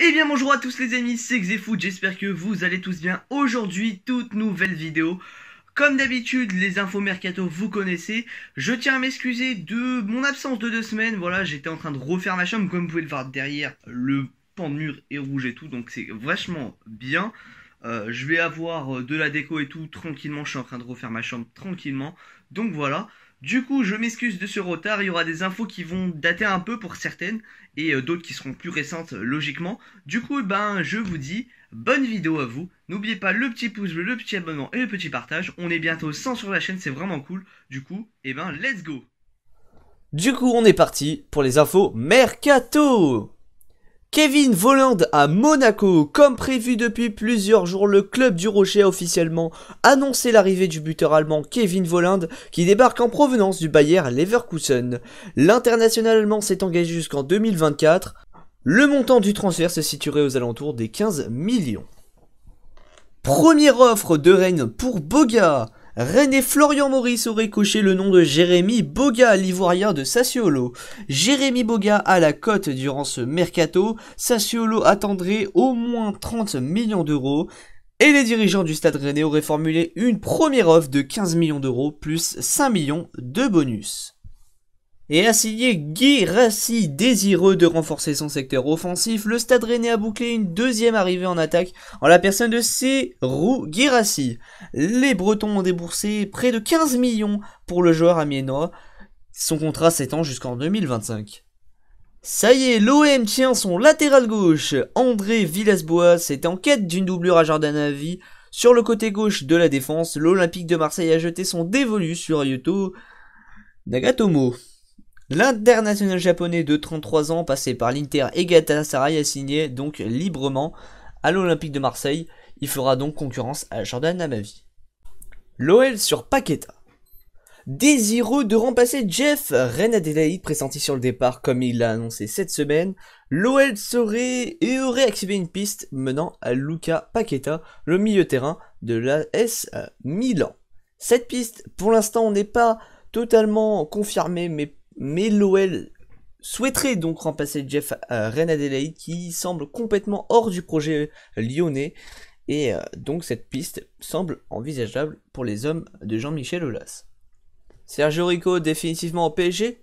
Et eh bien bonjour à tous les amis, c'est Xefoot, j'espère que vous allez tous bien. Aujourd'hui, toute nouvelle vidéo. Comme d'habitude, les infos mercato, vous connaissez. Je tiens à m'excuser de mon absence de deux semaines. Voilà, j'étais en train de refaire ma chambre, comme vous pouvez le voir derrière, le pan de mur est rouge et tout, donc c'est vachement bien. Euh, je vais avoir euh, de la déco et tout tranquillement, je suis en train de refaire ma chambre tranquillement. Donc voilà, du coup, je m'excuse de ce retard. Il y aura des infos qui vont dater un peu pour certaines et euh, d'autres qui seront plus récentes euh, logiquement. Du coup, eh ben, je vous dis bonne vidéo à vous. N'oubliez pas le petit pouce bleu, le petit abonnement et le petit partage. On est bientôt 100 sur la chaîne, c'est vraiment cool. Du coup, et eh ben, let's go. Du coup, on est parti pour les infos mercato. Kevin Voland à Monaco. Comme prévu depuis plusieurs jours, le club du Rocher a officiellement annoncé l'arrivée du buteur allemand Kevin Voland qui débarque en provenance du Bayer Leverkusen. L'international allemand s'est engagé jusqu'en 2024. Le montant du transfert se situerait aux alentours des 15 millions. Première offre de Rennes pour Boga. René Florian Maurice aurait coché le nom de Jérémy Boga, l'ivoirien de Sassiolo. Jérémy Boga à la cote durant ce mercato, Sassiolo attendrait au moins 30 millions d'euros. Et les dirigeants du stade Rennais auraient formulé une première offre de 15 millions d'euros plus 5 millions de bonus et a signé Désireux de renforcer son secteur offensif, le Stade Rennais a bouclé une deuxième arrivée en attaque en la personne de Cérou Guirassi. Les Bretons ont déboursé près de 15 millions pour le joueur amiénois. Son contrat s'étend jusqu'en 2025. Ça y est, l'OM tient son latéral gauche. André Villas-Boas est en quête d'une doublure à Avi. Sur le côté gauche de la défense, l'Olympique de Marseille a jeté son dévolu sur Yuto Nagatomo. L'international japonais de 33 ans, passé par l'Inter et Galatasaray, a signé donc librement à l'Olympique de Marseille. Il fera donc concurrence à Jordan vie. L'OL sur Paqueta. Désireux de remplacer Jeff, Reine pressenti sur le départ comme il l'a annoncé cette semaine, l'OL serait et aurait activé une piste menant à Luca Paqueta, le milieu terrain de l'AS Milan. Cette piste, pour l'instant, n'est pas totalement confirmée mais mais l'OL souhaiterait donc remplacer Jeff à euh, qui semble complètement hors du projet lyonnais et euh, donc cette piste semble envisageable pour les hommes de Jean-Michel Aulas. Sergio Rico définitivement au PSG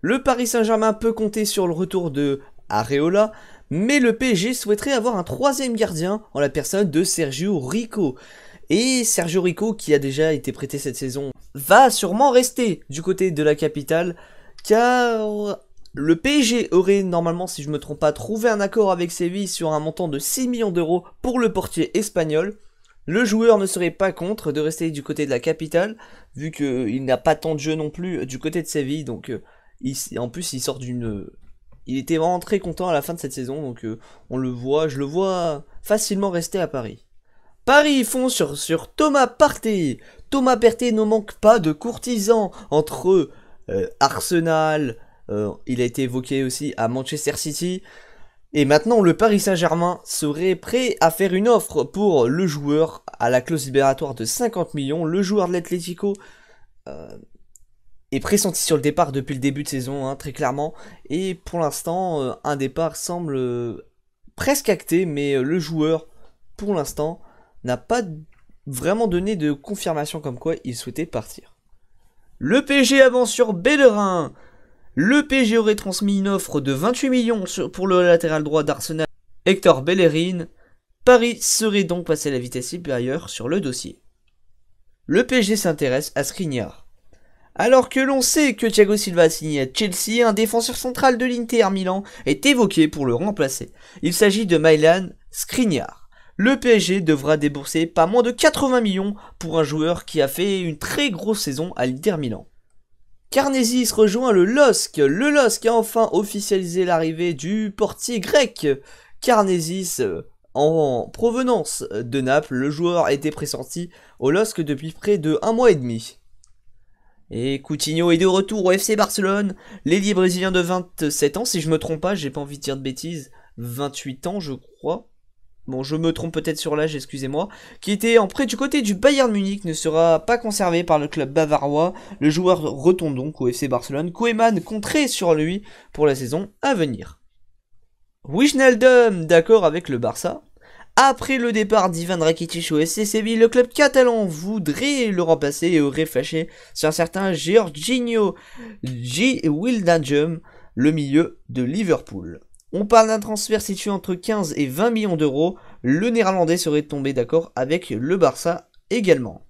Le Paris Saint-Germain peut compter sur le retour de Areola, mais le PSG souhaiterait avoir un troisième gardien en la personne de Sergio Rico. Et Sergio Rico, qui a déjà été prêté cette saison, va sûrement rester du côté de la capitale car le PSG aurait normalement, si je ne me trompe pas, trouvé un accord avec Séville sur un montant de 6 millions d'euros pour le portier espagnol. Le joueur ne serait pas contre de rester du côté de la capitale, vu qu'il euh, n'a pas tant de jeu non plus euh, du côté de Séville. Donc, euh, en plus, il sort d'une. il était vraiment très content à la fin de cette saison, donc on le voit, je le vois facilement rester à Paris. Paris fond sur, sur Thomas Partey. Thomas Partey ne manque pas de courtisans entre eux. Euh, Arsenal, euh, il a été évoqué aussi à Manchester City. Et maintenant, le Paris Saint-Germain serait prêt à faire une offre pour le joueur à la clause libératoire de 50 millions. Le joueur de l'Atlético euh, est pressenti sur le départ depuis le début de saison, hein, très clairement. Et pour l'instant, un départ semble presque acté, mais le joueur, pour l'instant, n'a pas vraiment donné de confirmation comme quoi il souhaitait partir. Le PG avance sur Bellerin. Le PG aurait transmis une offre de 28 millions pour le latéral droit d'Arsenal Hector Bellerin. Paris serait donc passé à la vitesse supérieure sur le dossier. Le PG s'intéresse à Skriniar. Alors que l'on sait que Thiago Silva a signé à Chelsea, un défenseur central de l'Inter Milan est évoqué pour le remplacer. Il s'agit de Milan Skriniar le PSG devra débourser pas moins de 80 millions pour un joueur qui a fait une très grosse saison à l'Inter Milan. Carnesis rejoint le LOSC. Le LOSC a enfin officialisé l'arrivée du portier grec. Carnesis, en provenance de Naples, le joueur était pressenti au LOSC depuis près de un mois et demi. Et Coutinho est de retour au FC Barcelone. L'ailier brésilien de 27 ans, si je me trompe pas, j'ai pas envie de dire de bêtises, 28 ans je crois, bon je me trompe peut-être sur l'âge, excusez-moi, qui était en prêt du côté du Bayern Munich, ne sera pas conservé par le club bavarois. Le joueur retombe donc au FC Barcelone. Koeman compterait sur lui pour la saison à venir. Wijnaldum, d'accord avec le Barça. Après le départ d'Ivan Rakitic au FC Séville, le club catalan voudrait le remplacer et aurait flashé sur un certain Jorginho G. Wildanjum, le milieu de Liverpool. On parle d'un transfert situé entre 15 et 20 millions d'euros. Le néerlandais serait tombé d'accord avec le Barça également.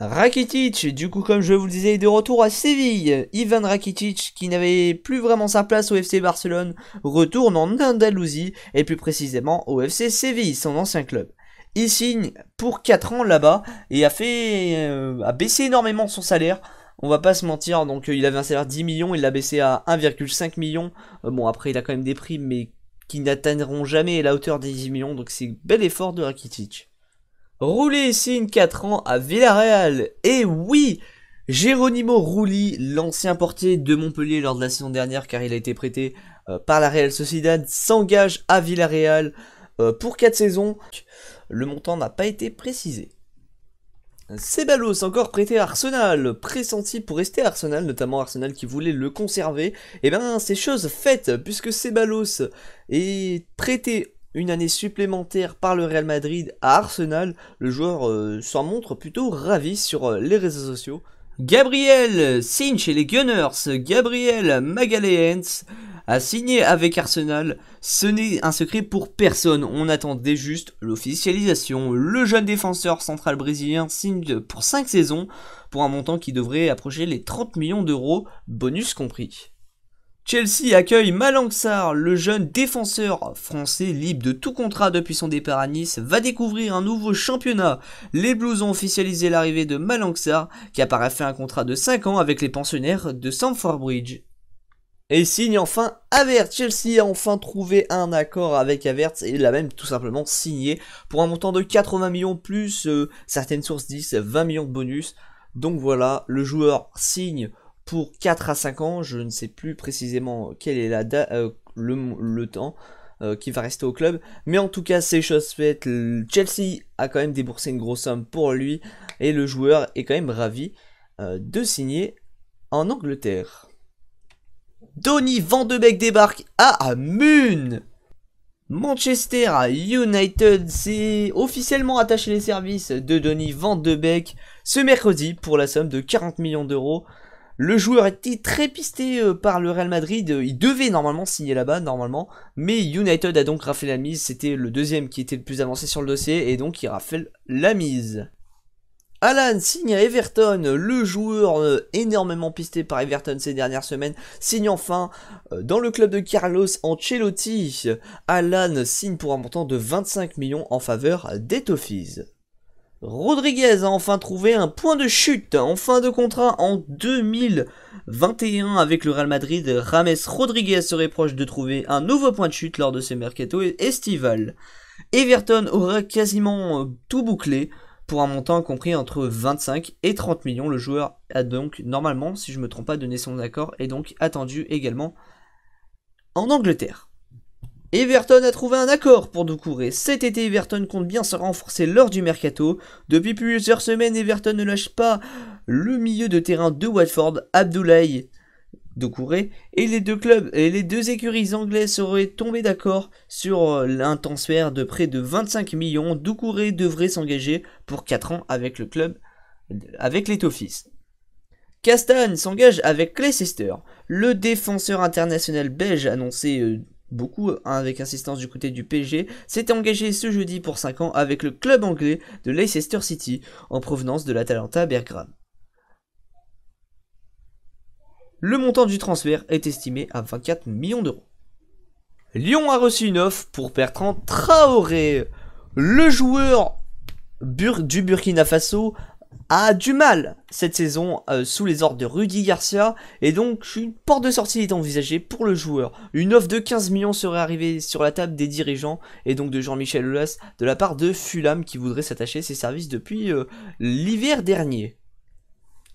Rakitic, du coup comme je vous le disais, est de retour à Séville. Ivan Rakitic, qui n'avait plus vraiment sa place au FC Barcelone, retourne en Andalousie, et plus précisément au FC Séville, son ancien club. Il signe pour 4 ans là-bas, et a fait... Euh, a baissé énormément son salaire, on va pas se mentir, donc euh, il avait un salaire 10 millions, il l'a baissé à 1,5 million. Euh, bon, après, il a quand même des primes, mais qui n'atteindront jamais la hauteur des 10 millions, donc c'est bel effort de Rakitic. Roulé signe 4 ans à Villarreal, et oui Géronimo Rouli, l'ancien portier de Montpellier lors de la saison dernière, car il a été prêté euh, par la Real Sociedad, s'engage à Villarreal pour 4 saisons. Le montant n'a pas été précisé. Ceballos encore prêté à Arsenal, pressenti pour rester à Arsenal, notamment Arsenal qui voulait le conserver. Et eh bien c'est chose faite puisque Ceballos est prêté une année supplémentaire par le Real Madrid à Arsenal. Le joueur euh, s'en montre plutôt ravi sur euh, les réseaux sociaux. Gabriel signe chez les Gunners, Gabriel Magalhães a signé avec Arsenal, ce n'est un secret pour personne. On attendait juste l'officialisation. Le jeune défenseur central brésilien signe pour 5 saisons pour un montant qui devrait approcher les 30 millions d'euros, bonus compris. Chelsea accueille Malanxar, le jeune défenseur français libre de tout contrat depuis son départ à Nice, va découvrir un nouveau championnat. Les Blues ont officialisé l'arrivée de Malanxar, qui a fait un contrat de 5 ans avec les pensionnaires de sanford Bridge. Et signe enfin Avert. Chelsea a enfin trouvé un accord avec Avert et l'a même tout simplement signé pour un montant de 80 millions plus euh, certaines sources disent 20 millions de bonus. Donc voilà, le joueur signe pour 4 à 5 ans. Je ne sais plus précisément quelle est la date, euh, le, temps. Euh, qui va rester au club. Mais en tout cas, c'est chose faite. Chelsea a quand même déboursé une grosse somme pour lui. Et le joueur est quand même ravi de signer en Angleterre. Donny Van de Beek débarque à Amun. Manchester United s'est officiellement attaché les services de Donny Van de Beek ce mercredi pour la somme de 40 millions d'euros. Le joueur était très pisté euh, par le Real Madrid, il devait normalement signer là-bas, normalement, mais United a donc raflé la mise, c'était le deuxième qui était le plus avancé sur le dossier, et donc il rafle la mise. Alan signe à Everton, le joueur euh, énormément pisté par Everton ces dernières semaines, signe enfin euh, dans le club de Carlos Ancelotti. Alan signe pour un montant de 25 millions en faveur des Rodriguez a enfin trouvé un point de chute en fin de contrat en 2021 avec le Real Madrid. Rames Rodriguez serait proche de trouver un nouveau point de chute lors de ses mercato estival. Everton aura quasiment euh, tout bouclé pour un montant compris entre 25 et 30 millions. Le joueur a donc normalement, si je ne me trompe pas, donné son accord et donc attendu également en Angleterre. Everton a trouvé un accord pour Doucouré. Cet été, Everton compte bien se renforcer lors du mercato. Depuis plusieurs semaines, Everton ne lâche pas le milieu de terrain de Watford, Abdoulaye Doucouré et les deux clubs et les deux écuries anglaises seraient tombés d'accord sur euh, un transfert de près de 25 millions. Doucouré devrait s'engager pour 4 ans avec le club avec les Toffees. Castan s'engage avec Leicester. Le défenseur international belge annoncé euh, beaucoup hein, avec insistance du côté du PSG, s'est engagé ce jeudi pour 5 ans avec le club anglais de Leicester City en provenance de l'Atalanta Bergame. Le montant du transfert est estimé à 24 millions d'euros. Lyon a reçu une offre pour Bertrand Traoré. Le joueur du Burkina Faso a du mal cette saison euh, sous les ordres de Rudy Garcia et donc une porte de sortie est envisagée pour le joueur. Une offre de 15 millions serait arrivée sur la table des dirigeants et donc de Jean-Michel Aulas de la part de Fulham qui voudrait s'attacher ses services depuis euh, l'hiver dernier.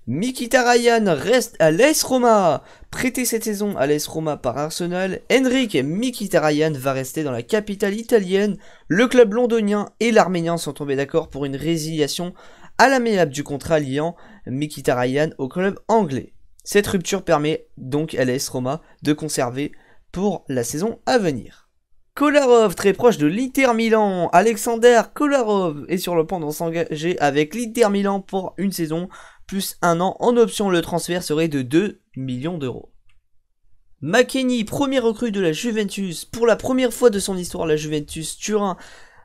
Mikita Ryan reste à l'AS Roma. Prêté cette saison à l'AS Roma par Arsenal, Henrik Miki Ryan va rester dans la capitale italienne. Le club londonien et l'Arménien sont tombés d'accord pour une résiliation à l'amiable du contrat liant Mikita Ryan au club anglais. Cette rupture permet donc à l'AS Roma de conserver pour la saison à venir. Kolarov, très proche de l'Inter Milan. Alexander Kolarov est sur le point d'en s'engager avec l'Inter Milan pour une saison plus un an en option. Le transfert serait de 2 millions d'euros. McKenny, premier recrue de la Juventus. Pour la première fois de son histoire, la Juventus Turin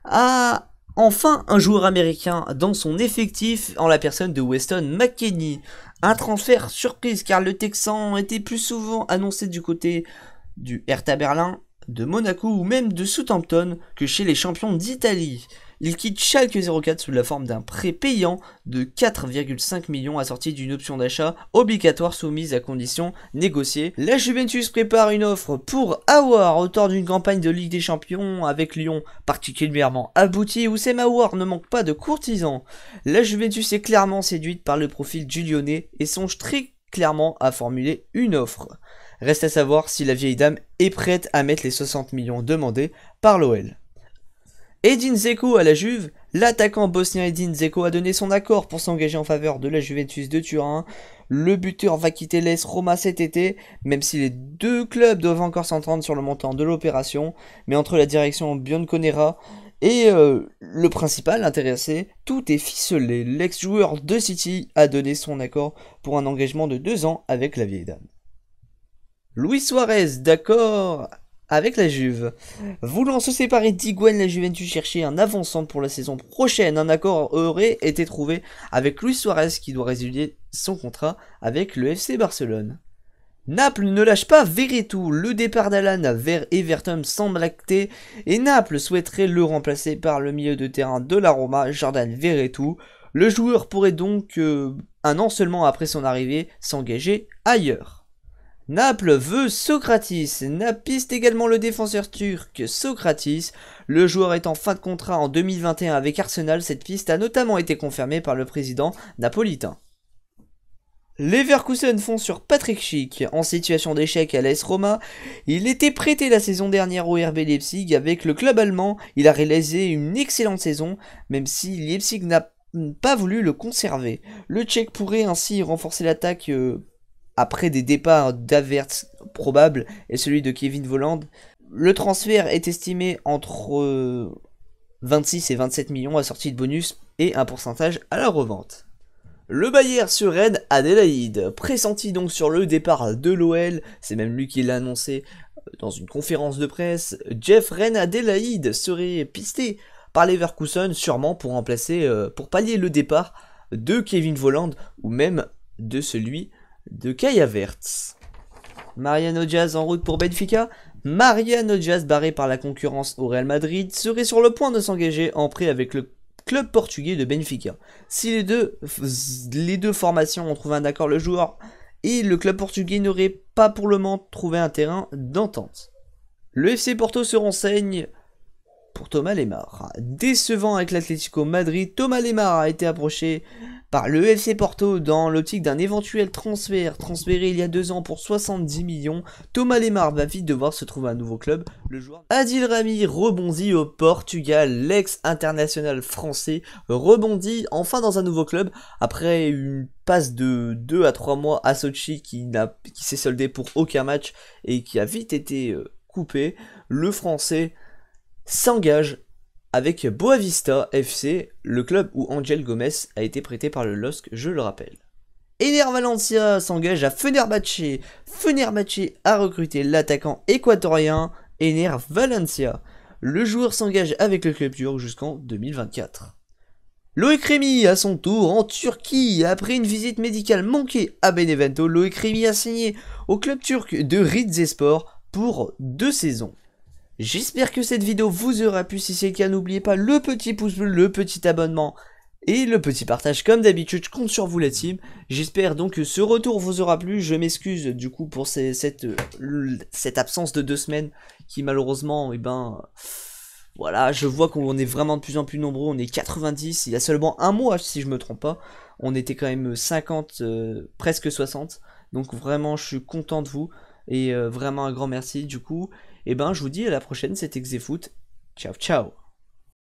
a enfin un joueur américain dans son effectif en la personne de Weston McKenny. Un transfert surprise car le Texan était plus souvent annoncé du côté du Hertha Berlin, de Monaco ou même de Southampton que chez les champions d'Italie il quitte Schalke 04 sous la forme d'un prêt payant de 4,5 millions assorti d'une option d'achat obligatoire soumise à conditions négociées. La Juventus prépare une offre pour Awar autour d'une campagne de Ligue des Champions avec Lyon particulièrement aboutie où Sema Awar ne manque pas de courtisans. La Juventus est clairement séduite par le profil du Lyonnais et songe très clairement à formuler une offre. Reste à savoir si la vieille dame est prête à mettre les 60 millions demandés par l'OL. Edin Zeko à la Juve, l'attaquant bosnien Edin Zeko a donné son accord pour s'engager en faveur de la Juventus de Turin. Le buteur va quitter l'Est Roma cet été, même si les deux clubs doivent encore s'entendre sur le montant de l'opération. Mais entre la direction Bianconera et euh, le principal intéressé, tout est ficelé. L'ex-joueur de City a donné son accord pour un engagement de deux ans avec la vieille dame. Luis Suarez, d'accord avec la Juve. Voulant se séparer d'Iguen, la Juventus cherchait un avançant pour la saison prochaine. Un accord aurait été trouvé avec Luis Suarez qui doit résilier son contrat avec le FC Barcelone. Naples ne lâche pas Veretout. Le départ d'Alan vers Everton semble acté et Naples souhaiterait le remplacer par le milieu de terrain de la Roma, Jordan Veretout. Le joueur pourrait donc, euh, un an seulement après son arrivée, s'engager ailleurs. Naples veut Socratis. Naples piste également le défenseur turc Socratis. Le joueur est en fin de contrat en 2021 avec Arsenal. Cette piste a notamment été confirmée par le président napolitain. Leverkusen font sur Patrick Schick en situation d'échec à l'AS Roma. Il était prêté la saison dernière au RB Leipzig avec le club allemand. Il a réalisé une excellente saison, même si Leipzig n'a pas voulu le conserver. Le Tchèque pourrait ainsi renforcer l'attaque euh, après des départs d'Averts probables et celui de Kevin Voland. Le transfert est estimé entre 26 euh, et 27 millions à sortie de bonus et un pourcentage à la revente. Le Bayern sur Rennes Adélaïde, pressenti donc sur le départ de l'OL, c'est même lui qui l'a annoncé euh, dans une conférence de presse, Jeff Ren Adélaïde serait pisté par Leverkusen sûrement pour remplacer, euh, pour pallier le départ de Kevin Voland ou même de celui de Kaya Verts. Mariano Diaz en route pour Benfica Mariano Diaz, barré par la concurrence au Real Madrid, serait sur le point de s'engager en prêt avec le club portugais de Benfica. Si les deux, les deux formations ont trouvé un accord, le joueur et le club portugais n'aurait pas pour le moment trouvé un terrain d'entente. Le FC Porto se renseigne pour Thomas Lemar. Décevant avec l'Atlético Madrid, Thomas Lemar a été approché par le FC Porto dans l'optique d'un éventuel transfert transféré il y a deux ans pour 70 millions. Thomas Lemar va vite devoir se trouver un nouveau club. Le joueur Adil Rami rebondit au Portugal, l'ex-international français rebondit enfin dans un nouveau club après une passe de 2 à 3 mois à Sochi qui, n'a, qui s'est soldé pour aucun match et qui a vite été euh, coupé. Le français s'engage avec Boavista FC, le club où Angel Gomez a été prêté par le LOSC, je le rappelle. Ener Valencia s'engage à Fenerbahce. Fenerbahce a recruté l'attaquant équatorien Ener Valencia. Le joueur s'engage avec le club turc jusqu'en 2024. Loïc Rémy, à son tour, en Turquie, après une visite médicale manquée à Benevento, Loïc Rémy a signé au club turc de Rizespor pour deux saisons. J'espère que cette vidéo vous aura plu, si c'est le cas n'oubliez pas le petit pouce bleu, le petit abonnement et le petit partage comme d'habitude, je compte sur vous la team. J'espère donc que ce retour vous aura plu. Je m'excuse du coup pour cette, cette, absence de deux semaines qui malheureusement, et eh ben voilà, je vois qu'on est vraiment de plus en plus nombreux. On est 90, il y a seulement un mois si je me trompe pas. On était quand même 50, euh, presque 60. Donc vraiment, je suis content de vous et euh, vraiment un grand merci du coup. Et eh ben, je vous dis à la prochaine, c'était Xefoot. Ciao, ciao